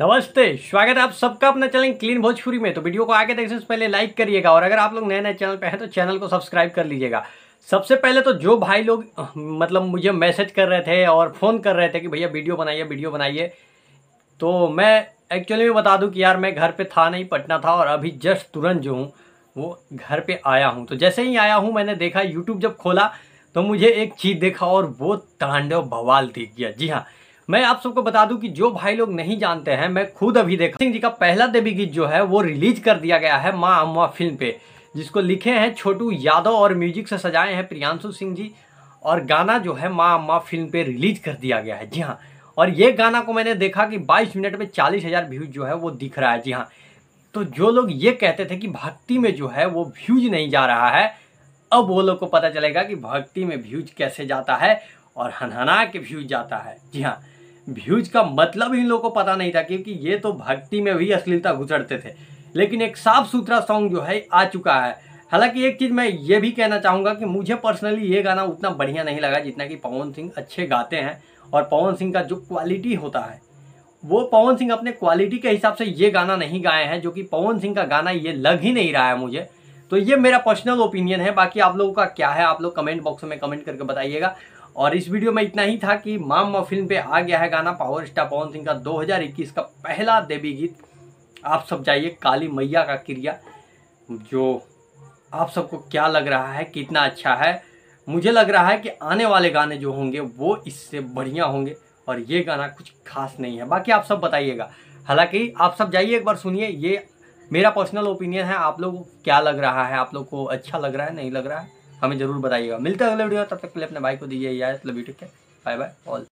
नमस्ते स्वागत है आप सबका अपना चैनल क्लीन भोजपुरी में तो वीडियो को आगे देखने से पहले लाइक करिएगा और अगर आप लोग नए नए चैनल पे हैं तो चैनल को सब्सक्राइब कर लीजिएगा सबसे पहले तो जो भाई लोग मतलब मुझे मैसेज कर रहे थे और फ़ोन कर रहे थे कि भैया वीडियो बनाइए वीडियो बनाइए तो मैं एक्चुअली में बता दूँ कि यार मैं घर पर था नहीं पटना था और अभी जस्ट तुरंत जो हूँ वो घर पर आया हूँ तो जैसे ही आया हूँ मैंने देखा यूट्यूब जब खोला तो मुझे एक चीज़ देखा और वो तांडव बवाल दिख गया जी हाँ मैं आप सबको बता दूं कि जो भाई लोग नहीं जानते हैं मैं खुद अभी देखा सिंह जी का पहला देवी गीत जो है वो रिलीज कर दिया गया है माँ अम्मा फिल्म पे जिसको लिखे हैं छोटू यादव और म्यूजिक से सजाए हैं प्रियांशु सिंह जी और गाना जो है माँ अम्मा फिल्म पे रिलीज कर दिया गया है जी हाँ और ये गाना को मैंने देखा कि बाईस मिनट में चालीस हज़ार व्यूज जो है वो दिख रहा है जी हाँ तो जो लोग ये कहते थे कि भक्ति में जो है वो व्यूज नहीं जा रहा है अब वो लोग को पता चलेगा कि भक्ति में व्यूज कैसे जाता है और हनहना के व्यूज जाता है जी हाँ भ्यूज का मतलब इन लोगों को पता नहीं था क्योंकि ये तो भक्ति में भी अश्लीलता गुजरते थे लेकिन एक साफ सुथरा सॉन्ग जो है आ चुका है हालांकि एक चीज़ मैं ये भी कहना चाहूँगा कि मुझे पर्सनली ये गाना उतना बढ़िया नहीं लगा जितना कि पवन सिंह अच्छे गाते हैं और पवन सिंह का जो क्वालिटी होता है वो पवन सिंह अपने क्वालिटी के हिसाब से ये गाना नहीं गाए हैं जो कि पवन सिंह का गाना ये लग ही नहीं रहा है मुझे तो ये मेरा पर्सनल ओपिनियन है बाकी आप लोगों का क्या है आप लोग कमेंट बॉक्स में कमेंट करके बताइएगा और इस वीडियो में इतना ही था कि माम फिल्म पे आ गया है गाना पावर स्टार पवन सिंह का 2021 का पहला देवी गीत आप सब जाइए काली मैया का क्रिया जो आप सबको क्या लग रहा है कितना अच्छा है मुझे लग रहा है कि आने वाले गाने जो होंगे वो इससे बढ़िया होंगे और ये गाना कुछ खास नहीं है बाकी आप सब बताइएगा हालांकि आप सब जाइए एक बार सुनिए ये मेरा पर्सनल ओपिनियन है आप लोग को क्या लग रहा है आप लोग को अच्छा लग रहा है नहीं लग रहा है हमें ज़रूर बताइएगा मिलते हैं अगले वीडियो तब तक के लिए अपने भाई को दीजिए यार वीडियो के बाय बाय ऑल